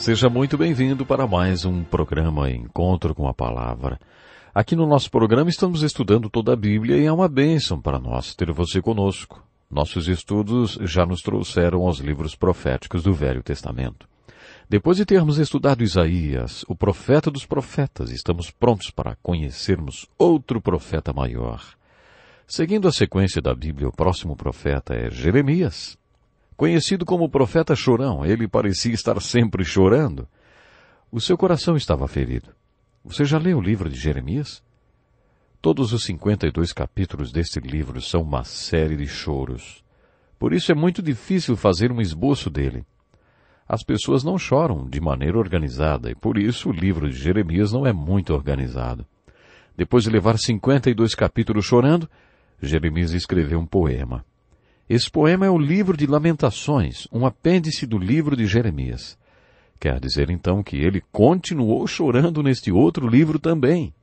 Seja muito bem-vindo para mais um programa Encontro com a Palavra. Aqui no nosso programa estamos estudando toda a Bíblia e é uma bênção para nós ter você conosco. Nossos estudos já nos trouxeram aos livros proféticos do Velho Testamento. Depois de termos estudado Isaías, o profeta dos profetas, estamos prontos para conhecermos outro profeta maior. Seguindo a sequência da Bíblia, o próximo profeta é Jeremias. Conhecido como profeta chorão, ele parecia estar sempre chorando. O seu coração estava ferido. Você já leu o livro de Jeremias? Todos os 52 capítulos deste livro são uma série de choros. Por isso é muito difícil fazer um esboço dele. As pessoas não choram de maneira organizada e por isso o livro de Jeremias não é muito organizado. Depois de levar 52 capítulos chorando, Jeremias escreveu um poema. Esse poema é o livro de Lamentações, um apêndice do livro de Jeremias. Quer dizer então que ele continuou chorando neste outro livro também.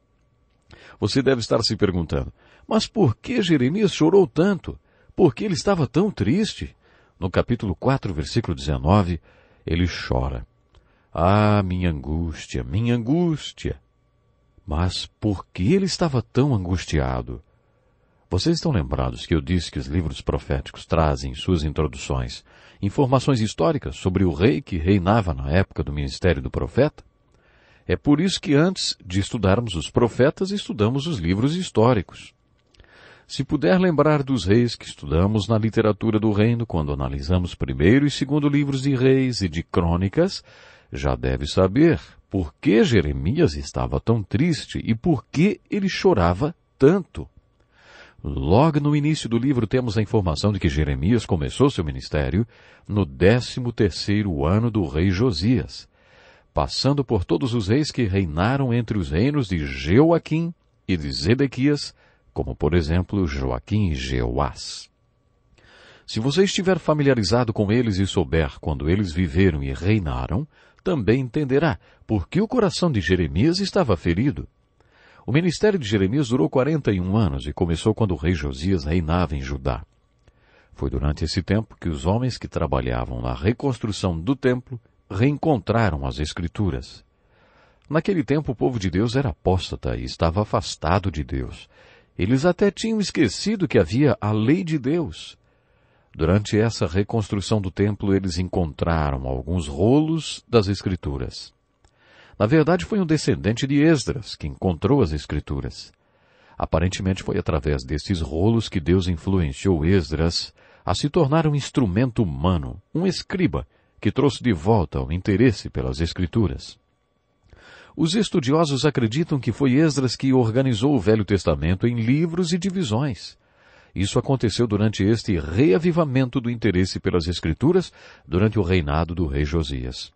Você deve estar se perguntando, mas por que Jeremias chorou tanto? Por que ele estava tão triste? No capítulo 4, versículo 19, ele chora. Ah, minha angústia, minha angústia! Mas por que ele estava tão angustiado? Vocês estão lembrados que eu disse que os livros proféticos trazem em suas introduções informações históricas sobre o rei que reinava na época do ministério do profeta? É por isso que antes de estudarmos os profetas, estudamos os livros históricos. Se puder lembrar dos reis que estudamos na literatura do reino quando analisamos primeiro e segundo livros de reis e de crônicas, já deve saber por que Jeremias estava tão triste e por que ele chorava tanto. Logo no início do livro temos a informação de que Jeremias começou seu ministério no décimo terceiro ano do rei Josias, passando por todos os reis que reinaram entre os reinos de Joaquim e de Zedequias, como por exemplo Joaquim e Jeoás. Se você estiver familiarizado com eles e souber quando eles viveram e reinaram, também entenderá por que o coração de Jeremias estava ferido. O ministério de Jeremias durou 41 anos e começou quando o rei Josias reinava em Judá. Foi durante esse tempo que os homens que trabalhavam na reconstrução do templo reencontraram as Escrituras. Naquele tempo o povo de Deus era apóstata e estava afastado de Deus. Eles até tinham esquecido que havia a lei de Deus. Durante essa reconstrução do templo, eles encontraram alguns rolos das Escrituras. Na verdade, foi um descendente de Esdras que encontrou as Escrituras. Aparentemente foi através desses rolos que Deus influenciou Esdras a se tornar um instrumento humano, um escriba, que trouxe de volta o interesse pelas Escrituras. Os estudiosos acreditam que foi Esdras que organizou o Velho Testamento em livros e divisões. Isso aconteceu durante este reavivamento do interesse pelas Escrituras durante o reinado do rei Josias.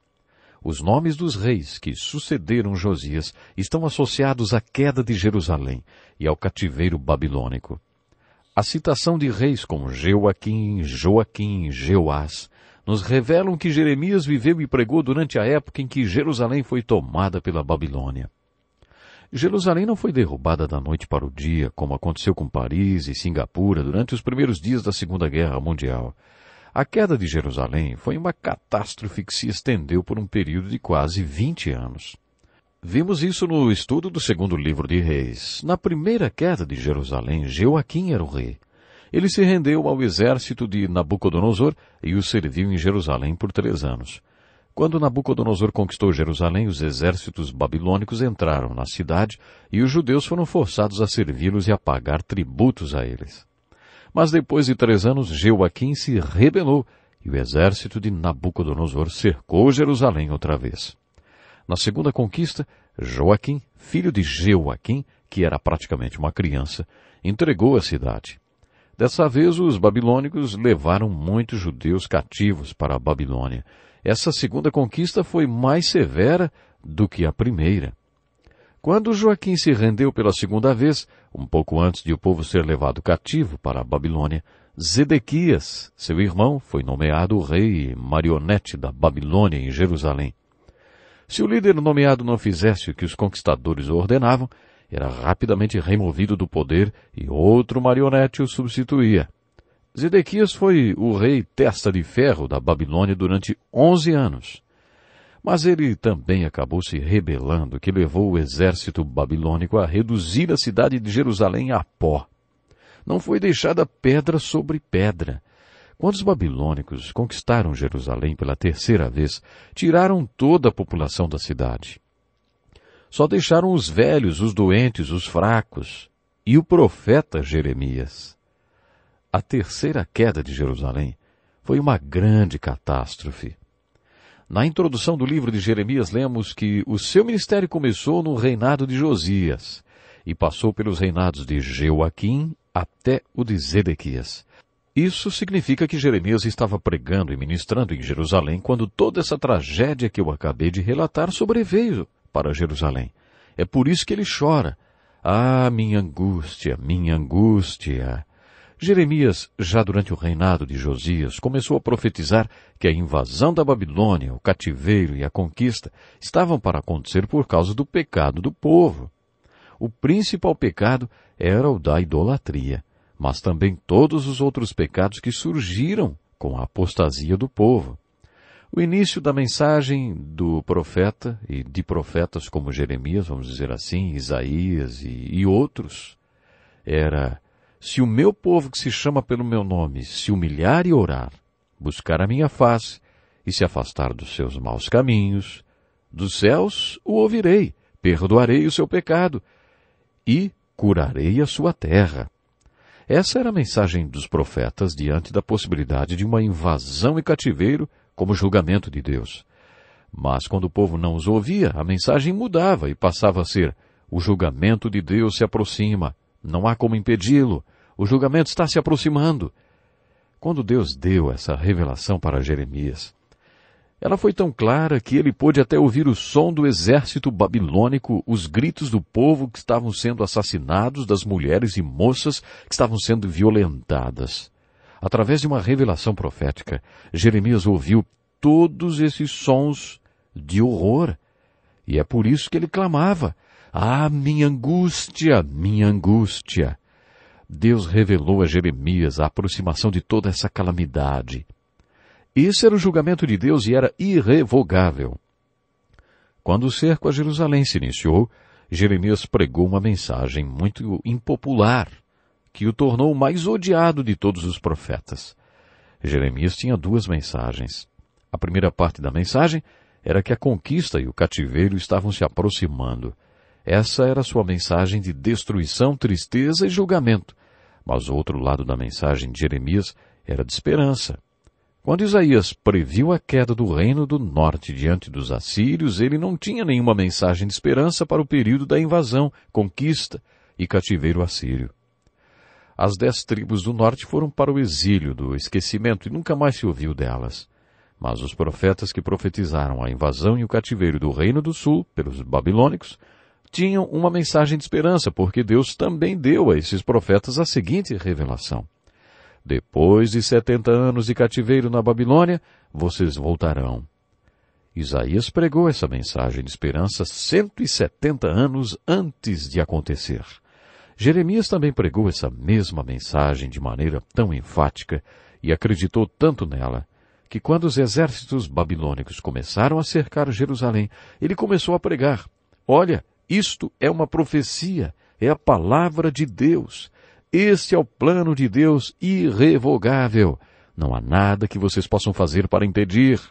Os nomes dos reis que sucederam Josias estão associados à queda de Jerusalém e ao cativeiro babilônico. A citação de reis como Joaquim, Joaquim, Jeoás, nos revelam que Jeremias viveu e pregou durante a época em que Jerusalém foi tomada pela Babilônia. Jerusalém não foi derrubada da noite para o dia, como aconteceu com Paris e Singapura durante os primeiros dias da Segunda Guerra Mundial. A queda de Jerusalém foi uma catástrofe que se estendeu por um período de quase 20 anos. Vimos isso no estudo do segundo livro de Reis. Na primeira queda de Jerusalém, Joaquim era o rei. Ele se rendeu ao exército de Nabucodonosor e o serviu em Jerusalém por três anos. Quando Nabucodonosor conquistou Jerusalém, os exércitos babilônicos entraram na cidade e os judeus foram forçados a servi-los e a pagar tributos a eles. Mas depois de três anos, Joaquim se rebelou e o exército de Nabucodonosor cercou Jerusalém outra vez. Na segunda conquista, Joaquim, filho de Joaquim, que era praticamente uma criança, entregou a cidade. Dessa vez, os babilônicos levaram muitos judeus cativos para a Babilônia. Essa segunda conquista foi mais severa do que a primeira. Quando Joaquim se rendeu pela segunda vez, um pouco antes de o povo ser levado cativo para a Babilônia, Zedequias, seu irmão, foi nomeado rei e marionete da Babilônia em Jerusalém. Se o líder nomeado não fizesse o que os conquistadores ordenavam, era rapidamente removido do poder e outro marionete o substituía. Zedequias foi o rei testa de ferro da Babilônia durante onze anos. Mas ele também acabou se rebelando, que levou o exército babilônico a reduzir a cidade de Jerusalém a pó. Não foi deixada pedra sobre pedra. Quando os babilônicos conquistaram Jerusalém pela terceira vez, tiraram toda a população da cidade. Só deixaram os velhos, os doentes, os fracos e o profeta Jeremias. A terceira queda de Jerusalém foi uma grande catástrofe. Na introdução do livro de Jeremias, lemos que o seu ministério começou no reinado de Josias e passou pelos reinados de Jeoaquim até o de Zedequias. Isso significa que Jeremias estava pregando e ministrando em Jerusalém quando toda essa tragédia que eu acabei de relatar sobreveio para Jerusalém. É por isso que ele chora. Ah, minha angústia, minha angústia! Jeremias, já durante o reinado de Josias, começou a profetizar que a invasão da Babilônia, o cativeiro e a conquista estavam para acontecer por causa do pecado do povo. O principal pecado era o da idolatria, mas também todos os outros pecados que surgiram com a apostasia do povo. O início da mensagem do profeta e de profetas como Jeremias, vamos dizer assim, Isaías e, e outros, era se o meu povo que se chama pelo meu nome se humilhar e orar, buscar a minha face e se afastar dos seus maus caminhos, dos céus o ouvirei, perdoarei o seu pecado e curarei a sua terra. Essa era a mensagem dos profetas diante da possibilidade de uma invasão e cativeiro como julgamento de Deus. Mas quando o povo não os ouvia, a mensagem mudava e passava a ser: o julgamento de Deus se aproxima, não há como impedi-lo, o julgamento está se aproximando. Quando Deus deu essa revelação para Jeremias, ela foi tão clara que ele pôde até ouvir o som do exército babilônico, os gritos do povo que estavam sendo assassinados, das mulheres e moças que estavam sendo violentadas. Através de uma revelação profética, Jeremias ouviu todos esses sons de horror. E é por isso que ele clamava: Ah, minha angústia, minha angústia! Deus revelou a Jeremias a aproximação de toda essa calamidade. Esse era o julgamento de Deus e era irrevogável. Quando o cerco a Jerusalém se iniciou, Jeremias pregou uma mensagem muito impopular, que o tornou o mais odiado de todos os profetas. Jeremias tinha duas mensagens. A primeira parte da mensagem era que a conquista e o cativeiro estavam se aproximando. Essa era sua mensagem de destruição, tristeza e julgamento. Mas o outro lado da mensagem de Jeremias era de esperança. Quando Isaías previu a queda do reino do norte diante dos assírios, ele não tinha nenhuma mensagem de esperança para o período da invasão, conquista e cativeiro assírio. As dez tribos do norte foram para o exílio do esquecimento e nunca mais se ouviu delas. Mas os profetas que profetizaram a invasão e o cativeiro do reino do sul pelos babilônicos tinham uma mensagem de esperança, porque Deus também deu a esses profetas a seguinte revelação. Depois de setenta anos de cativeiro na Babilônia, vocês voltarão. Isaías pregou essa mensagem de esperança 170 anos antes de acontecer. Jeremias também pregou essa mesma mensagem de maneira tão enfática e acreditou tanto nela que quando os exércitos babilônicos começaram a cercar Jerusalém, ele começou a pregar: Olha, isto é uma profecia, é a palavra de Deus. Este é o plano de Deus irrevogável. Não há nada que vocês possam fazer para impedir.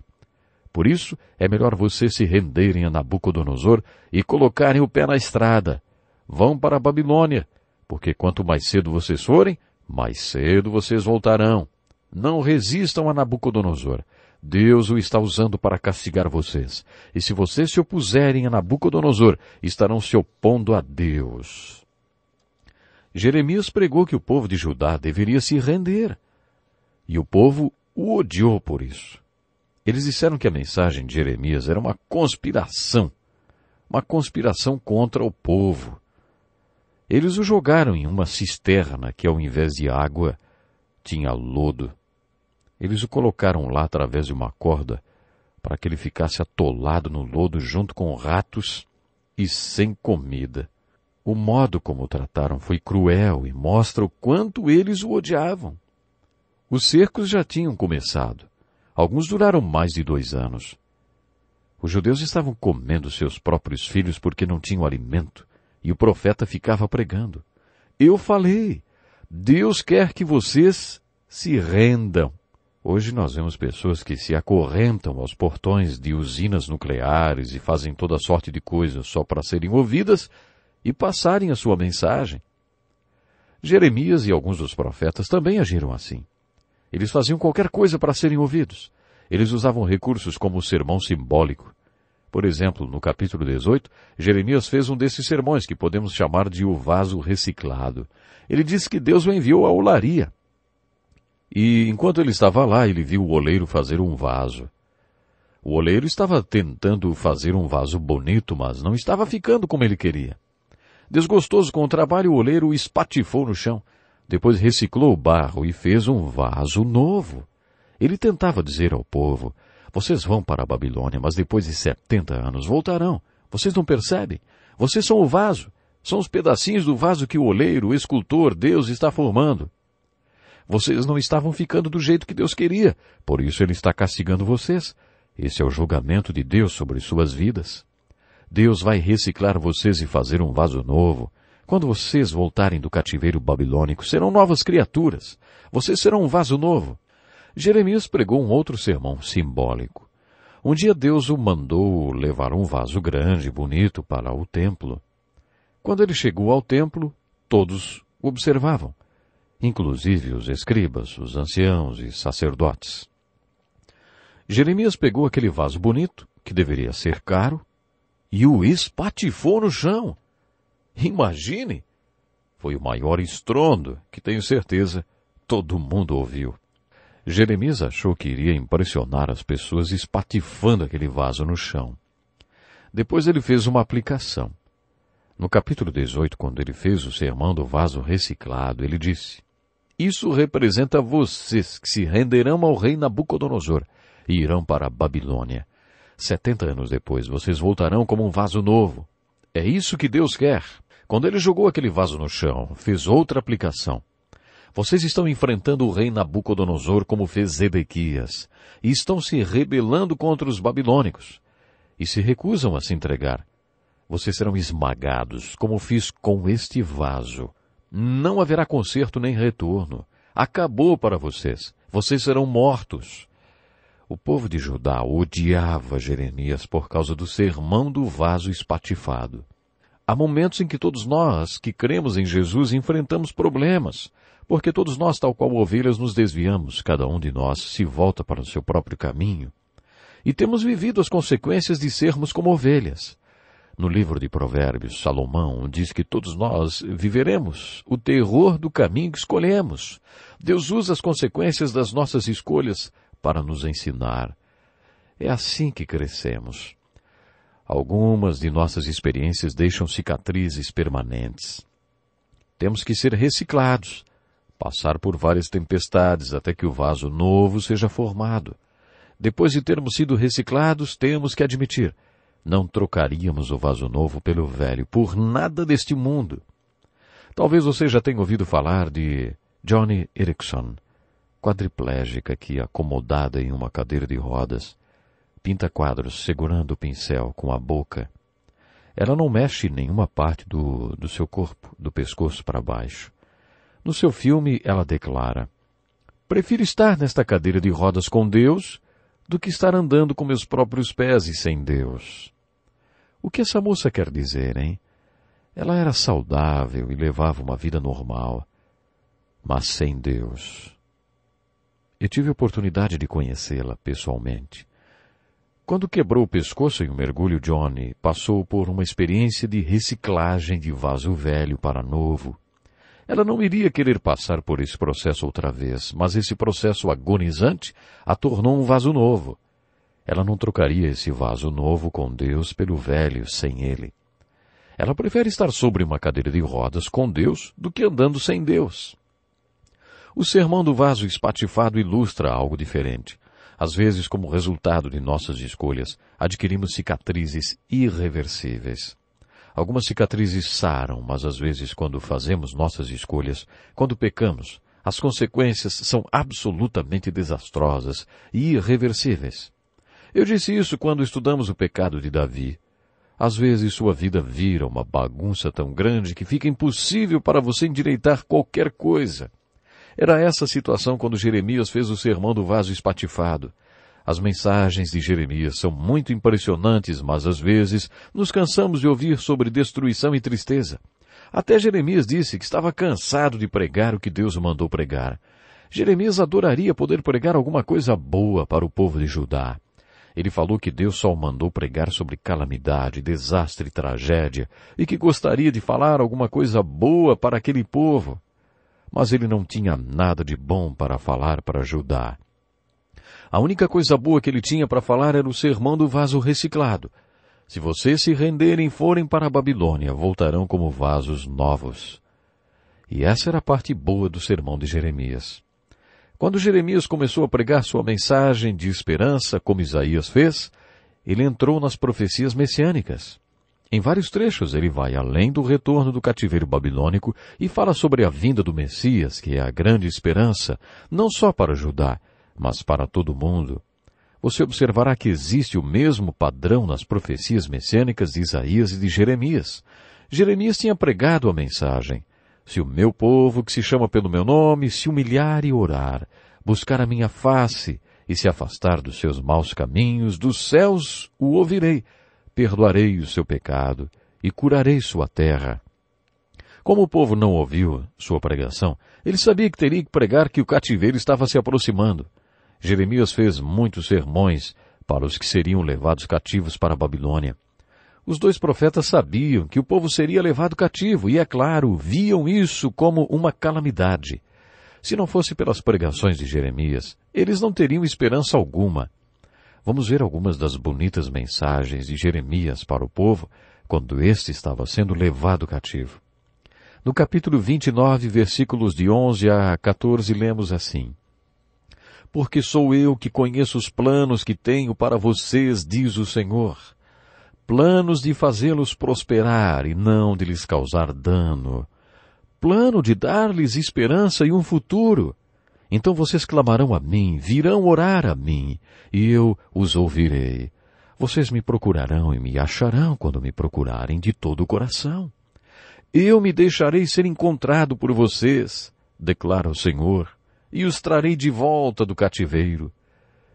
Por isso, é melhor vocês se renderem a Nabucodonosor e colocarem o pé na estrada. Vão para a Babilônia, porque quanto mais cedo vocês forem, mais cedo vocês voltarão. Não resistam a Nabucodonosor. Deus o está usando para castigar vocês. E se vocês se opuserem a Nabucodonosor, estarão se opondo a Deus. Jeremias pregou que o povo de Judá deveria se render. E o povo o odiou por isso. Eles disseram que a mensagem de Jeremias era uma conspiração. Uma conspiração contra o povo. Eles o jogaram em uma cisterna que, ao invés de água, tinha lodo. Eles o colocaram lá através de uma corda para que ele ficasse atolado no lodo junto com ratos e sem comida. O modo como o trataram foi cruel e mostra o quanto eles o odiavam. Os cercos já tinham começado. Alguns duraram mais de dois anos. Os judeus estavam comendo seus próprios filhos porque não tinham alimento, e o profeta ficava pregando. Eu falei, Deus quer que vocês se rendam. Hoje nós vemos pessoas que se acorrentam aos portões de usinas nucleares e fazem toda sorte de coisas só para serem ouvidas e passarem a sua mensagem. Jeremias e alguns dos profetas também agiram assim. Eles faziam qualquer coisa para serem ouvidos. Eles usavam recursos como o sermão simbólico. Por exemplo, no capítulo 18, Jeremias fez um desses sermões que podemos chamar de o vaso reciclado. Ele disse que Deus o enviou à olaria e enquanto ele estava lá, ele viu o oleiro fazer um vaso. O oleiro estava tentando fazer um vaso bonito, mas não estava ficando como ele queria. Desgostoso com o trabalho, o oleiro espatifou no chão. Depois reciclou o barro e fez um vaso novo. Ele tentava dizer ao povo, vocês vão para a Babilônia, mas depois de setenta anos voltarão. Vocês não percebem? Vocês são o vaso. São os pedacinhos do vaso que o oleiro, o escultor, Deus está formando. Vocês não estavam ficando do jeito que Deus queria, por isso Ele está castigando vocês. Esse é o julgamento de Deus sobre suas vidas. Deus vai reciclar vocês e fazer um vaso novo. Quando vocês voltarem do cativeiro babilônico, serão novas criaturas. Vocês serão um vaso novo. Jeremias pregou um outro sermão simbólico. Um dia Deus o mandou levar um vaso grande, e bonito, para o templo. Quando ele chegou ao templo, todos observavam inclusive os escribas, os anciãos e sacerdotes. Jeremias pegou aquele vaso bonito, que deveria ser caro, e o espatifou no chão. Imagine! Foi o maior estrondo que tenho certeza todo mundo ouviu. Jeremias achou que iria impressionar as pessoas espatifando aquele vaso no chão. Depois ele fez uma aplicação. No capítulo 18, quando ele fez o sermão do vaso reciclado, ele disse: isso representa vocês que se renderão ao rei Nabucodonosor e irão para a Babilônia. Setenta anos depois, vocês voltarão como um vaso novo. É isso que Deus quer. Quando ele jogou aquele vaso no chão, fez outra aplicação. Vocês estão enfrentando o rei Nabucodonosor como fez Zedequias, e estão se rebelando contra os babilônicos, e se recusam a se entregar. Vocês serão esmagados, como fiz com este vaso, não haverá conserto nem retorno. Acabou para vocês. Vocês serão mortos. O povo de Judá odiava Jeremias por causa do sermão do vaso espatifado. Há momentos em que todos nós que cremos em Jesus enfrentamos problemas, porque todos nós, tal qual ovelhas, nos desviamos, cada um de nós se volta para o seu próprio caminho. E temos vivido as consequências de sermos como ovelhas. No livro de Provérbios, Salomão diz que todos nós viveremos o terror do caminho que escolhemos. Deus usa as consequências das nossas escolhas para nos ensinar. É assim que crescemos. Algumas de nossas experiências deixam cicatrizes permanentes. Temos que ser reciclados, passar por várias tempestades até que o vaso novo seja formado. Depois de termos sido reciclados, temos que admitir: não trocaríamos o vaso novo pelo velho por nada deste mundo. Talvez você já tenha ouvido falar de Johnny Erickson, quadriplégica que, acomodada em uma cadeira de rodas, pinta quadros segurando o pincel com a boca. Ela não mexe nenhuma parte do, do seu corpo, do pescoço para baixo. No seu filme, ela declara: Prefiro estar nesta cadeira de rodas com Deus do que estar andando com meus próprios pés e sem Deus. O que essa moça quer dizer, hein? Ela era saudável e levava uma vida normal, mas sem Deus. Eu tive a oportunidade de conhecê-la pessoalmente. Quando quebrou o pescoço em um mergulho, Johnny passou por uma experiência de reciclagem de vaso velho para novo ela não iria querer passar por esse processo outra vez, mas esse processo agonizante a tornou um vaso novo. Ela não trocaria esse vaso novo com Deus pelo velho sem Ele. Ela prefere estar sobre uma cadeira de rodas com Deus do que andando sem Deus. O sermão do vaso espatifado ilustra algo diferente. Às vezes, como resultado de nossas escolhas, adquirimos cicatrizes irreversíveis. Algumas cicatrizes saram, mas às vezes quando fazemos nossas escolhas, quando pecamos, as consequências são absolutamente desastrosas e irreversíveis. Eu disse isso quando estudamos o pecado de Davi. Às vezes sua vida vira uma bagunça tão grande que fica impossível para você endireitar qualquer coisa. Era essa a situação quando Jeremias fez o sermão do vaso espatifado. As mensagens de Jeremias são muito impressionantes, mas às vezes nos cansamos de ouvir sobre destruição e tristeza. Até Jeremias disse que estava cansado de pregar o que Deus o mandou pregar. Jeremias adoraria poder pregar alguma coisa boa para o povo de Judá. Ele falou que Deus só o mandou pregar sobre calamidade, desastre e tragédia, e que gostaria de falar alguma coisa boa para aquele povo. Mas ele não tinha nada de bom para falar para Judá. A única coisa boa que ele tinha para falar era o sermão do vaso reciclado. Se vocês se renderem e forem para a Babilônia, voltarão como vasos novos. E essa era a parte boa do sermão de Jeremias. Quando Jeremias começou a pregar sua mensagem de esperança, como Isaías fez, ele entrou nas profecias messiânicas. Em vários trechos ele vai além do retorno do cativeiro babilônico e fala sobre a vinda do Messias, que é a grande esperança, não só para Judá, mas para todo mundo, você observará que existe o mesmo padrão nas profecias messiânicas de Isaías e de Jeremias. Jeremias tinha pregado a mensagem: Se o meu povo, que se chama pelo meu nome, se humilhar e orar, buscar a minha face e se afastar dos seus maus caminhos, dos céus o ouvirei, perdoarei o seu pecado e curarei sua terra. Como o povo não ouviu sua pregação, ele sabia que teria que pregar que o cativeiro estava se aproximando. Jeremias fez muitos sermões para os que seriam levados cativos para a Babilônia. Os dois profetas sabiam que o povo seria levado cativo e, é claro, viam isso como uma calamidade. Se não fosse pelas pregações de Jeremias, eles não teriam esperança alguma. Vamos ver algumas das bonitas mensagens de Jeremias para o povo quando este estava sendo levado cativo. No capítulo 29, versículos de 11 a 14, lemos assim: porque sou eu que conheço os planos que tenho para vocês, diz o Senhor. Planos de fazê-los prosperar e não de lhes causar dano. Plano de dar-lhes esperança e um futuro. Então vocês clamarão a mim, virão orar a mim, e eu os ouvirei. Vocês me procurarão e me acharão quando me procurarem de todo o coração. Eu me deixarei ser encontrado por vocês, declara o Senhor e os trarei de volta do cativeiro.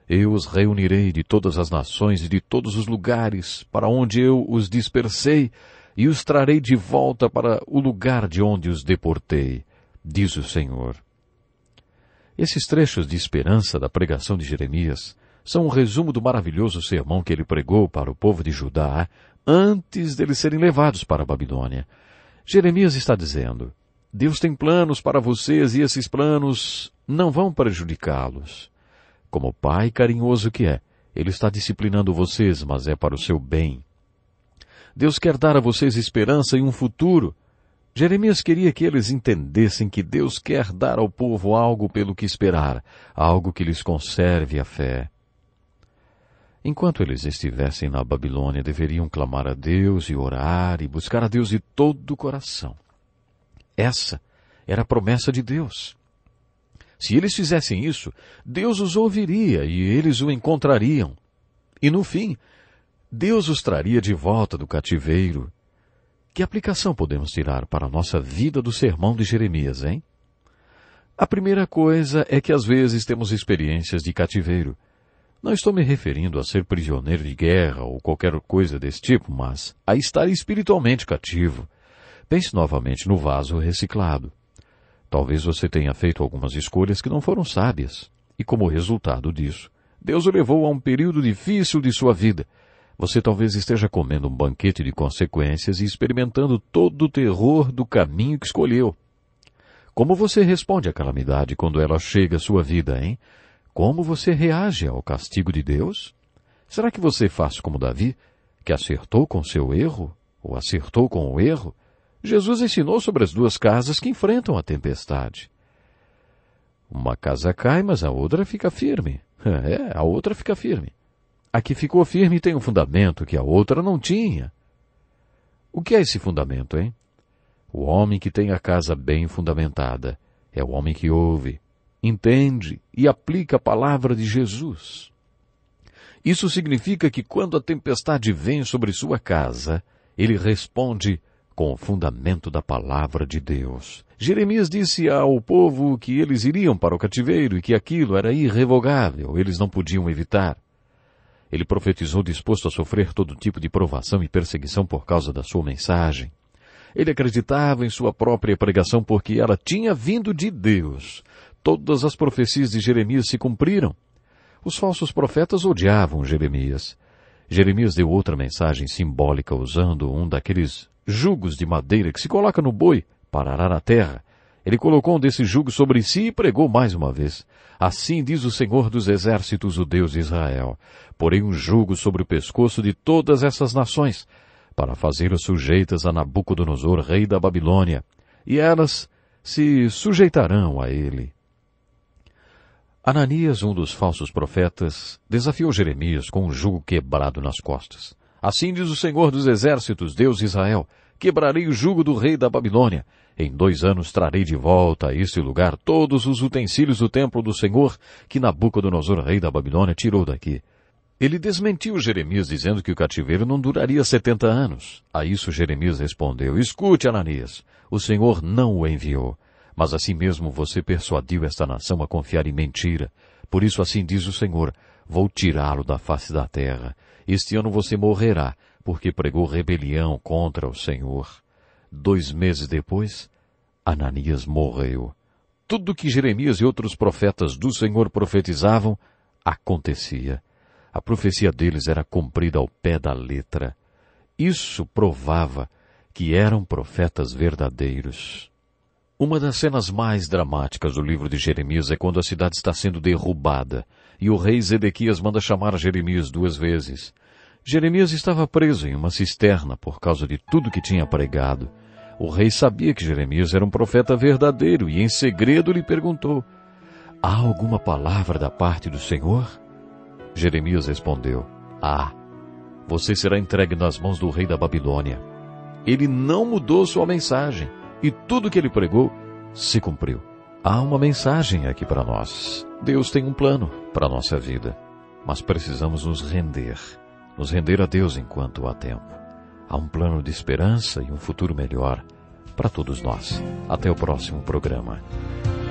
Eu os reunirei de todas as nações e de todos os lugares para onde eu os dispersei, e os trarei de volta para o lugar de onde os deportei, diz o Senhor. Esses trechos de esperança da pregação de Jeremias são um resumo do maravilhoso sermão que ele pregou para o povo de Judá antes deles serem levados para a Babilônia. Jeremias está dizendo: Deus tem planos para vocês e esses planos não vão prejudicá-los. Como pai carinhoso que é, ele está disciplinando vocês, mas é para o seu bem. Deus quer dar a vocês esperança e um futuro. Jeremias queria que eles entendessem que Deus quer dar ao povo algo pelo que esperar, algo que lhes conserve a fé. Enquanto eles estivessem na Babilônia, deveriam clamar a Deus e orar e buscar a Deus de todo o coração. Essa era a promessa de Deus. Se eles fizessem isso, Deus os ouviria e eles o encontrariam. E no fim, Deus os traria de volta do cativeiro. Que aplicação podemos tirar para a nossa vida do sermão de Jeremias, hein? A primeira coisa é que às vezes temos experiências de cativeiro. Não estou me referindo a ser prisioneiro de guerra ou qualquer coisa desse tipo, mas a estar espiritualmente cativo. Pense novamente no vaso reciclado. Talvez você tenha feito algumas escolhas que não foram sábias, e como resultado disso, Deus o levou a um período difícil de sua vida. Você talvez esteja comendo um banquete de consequências e experimentando todo o terror do caminho que escolheu. Como você responde à calamidade quando ela chega à sua vida, hein? Como você reage ao castigo de Deus? Será que você faz como Davi, que acertou com seu erro, ou acertou com o erro, Jesus ensinou sobre as duas casas que enfrentam a tempestade. Uma casa cai, mas a outra fica firme. É, a outra fica firme. A que ficou firme tem um fundamento que a outra não tinha. O que é esse fundamento, hein? O homem que tem a casa bem fundamentada é o homem que ouve, entende e aplica a palavra de Jesus. Isso significa que quando a tempestade vem sobre sua casa, ele responde com o fundamento da palavra de Deus. Jeremias disse ao povo que eles iriam para o cativeiro e que aquilo era irrevogável, eles não podiam evitar. Ele profetizou disposto a sofrer todo tipo de provação e perseguição por causa da sua mensagem. Ele acreditava em sua própria pregação porque ela tinha vindo de Deus. Todas as profecias de Jeremias se cumpriram. Os falsos profetas odiavam Jeremias. Jeremias deu outra mensagem simbólica usando um daqueles jugos de madeira que se coloca no boi para arar a terra. Ele colocou um desses jugos sobre si e pregou mais uma vez. Assim diz o Senhor dos Exércitos, o Deus de Israel. Porém um jugo sobre o pescoço de todas essas nações, para fazê-las sujeitas a Nabucodonosor, rei da Babilônia. E elas se sujeitarão a ele. Ananias, um dos falsos profetas, desafiou Jeremias com um jugo quebrado nas costas. Assim diz o Senhor dos Exércitos, Deus Israel, quebrarei o jugo do rei da Babilônia. Em dois anos trarei de volta a este lugar todos os utensílios do templo do Senhor que Nabucodonosor, rei da Babilônia, tirou daqui. Ele desmentiu Jeremias dizendo que o cativeiro não duraria setenta anos. A isso Jeremias respondeu, escute, Ananias, o Senhor não o enviou. Mas assim mesmo você persuadiu esta nação a confiar em mentira. Por isso assim diz o Senhor, vou tirá-lo da face da terra este ano você morrerá, porque pregou rebelião contra o Senhor. Dois meses depois, Ananias morreu. Tudo o que Jeremias e outros profetas do Senhor profetizavam acontecia. A profecia deles era cumprida ao pé da letra. Isso provava que eram profetas verdadeiros. Uma das cenas mais dramáticas do livro de Jeremias é quando a cidade está sendo derrubada. E o rei Zedequias manda chamar Jeremias duas vezes. Jeremias estava preso em uma cisterna por causa de tudo que tinha pregado. O rei sabia que Jeremias era um profeta verdadeiro e em segredo lhe perguntou: Há alguma palavra da parte do Senhor? Jeremias respondeu: Há. Ah, você será entregue nas mãos do rei da Babilônia. Ele não mudou sua mensagem e tudo que ele pregou se cumpriu. Há uma mensagem aqui para nós. Deus tem um plano para a nossa vida, mas precisamos nos render, nos render a Deus enquanto há tempo. Há um plano de esperança e um futuro melhor para todos nós. Até o próximo programa.